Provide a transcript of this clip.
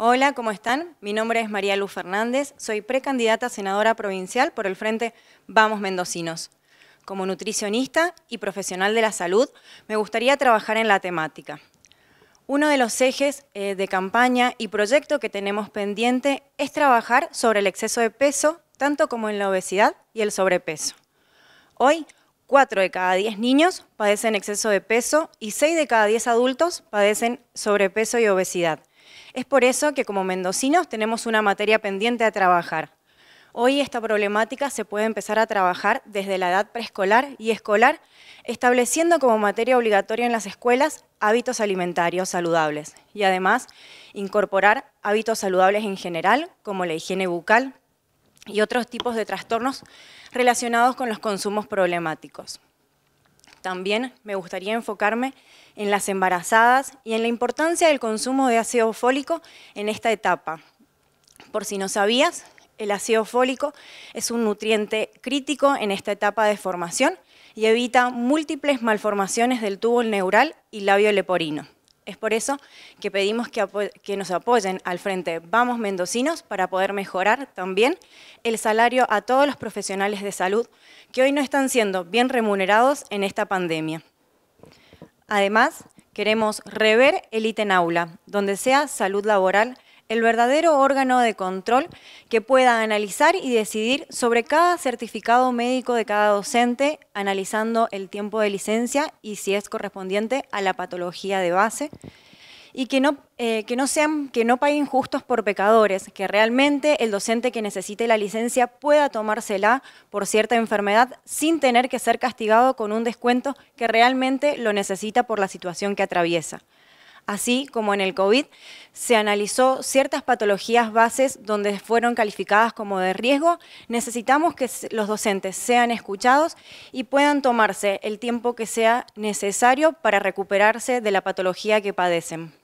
Hola, ¿cómo están? Mi nombre es María Luz Fernández, soy precandidata senadora provincial por el Frente Vamos Mendocinos. Como nutricionista y profesional de la salud, me gustaría trabajar en la temática. Uno de los ejes eh, de campaña y proyecto que tenemos pendiente es trabajar sobre el exceso de peso, tanto como en la obesidad y el sobrepeso. Hoy, 4 de cada 10 niños padecen exceso de peso y 6 de cada 10 adultos padecen sobrepeso y obesidad. Es por eso que como mendocinos tenemos una materia pendiente a trabajar. Hoy esta problemática se puede empezar a trabajar desde la edad preescolar y escolar, estableciendo como materia obligatoria en las escuelas hábitos alimentarios saludables y además incorporar hábitos saludables en general, como la higiene bucal y otros tipos de trastornos relacionados con los consumos problemáticos. También me gustaría enfocarme en las embarazadas y en la importancia del consumo de ácido fólico en esta etapa. Por si no sabías, el ácido fólico es un nutriente crítico en esta etapa de formación y evita múltiples malformaciones del tubo neural y labio leporino. Es por eso que pedimos que, nos apoyen al frente Vamos Mendocinos para poder mejorar también el salario a todos los profesionales de salud que hoy no están siendo bien remunerados en esta pandemia. Además, queremos rever el ítem aula, donde sea salud laboral el verdadero órgano de control que pueda analizar y decidir sobre cada certificado médico de cada docente, analizando el tiempo de licencia y si es correspondiente a la patología de base, y que no, eh, que sean, que no paguen justos por pecadores, que realmente el docente que necesite la licencia pueda tomársela por cierta enfermedad sin tener que ser castigado con un descuento que realmente lo necesita por la situación que atraviesa. Así como en el COVID, se analizó ciertas patologías bases donde fueron calificadas como de riesgo. Necesitamos que los docentes sean escuchados y puedan tomarse el tiempo que sea necesario para recuperarse de la patología que padecen.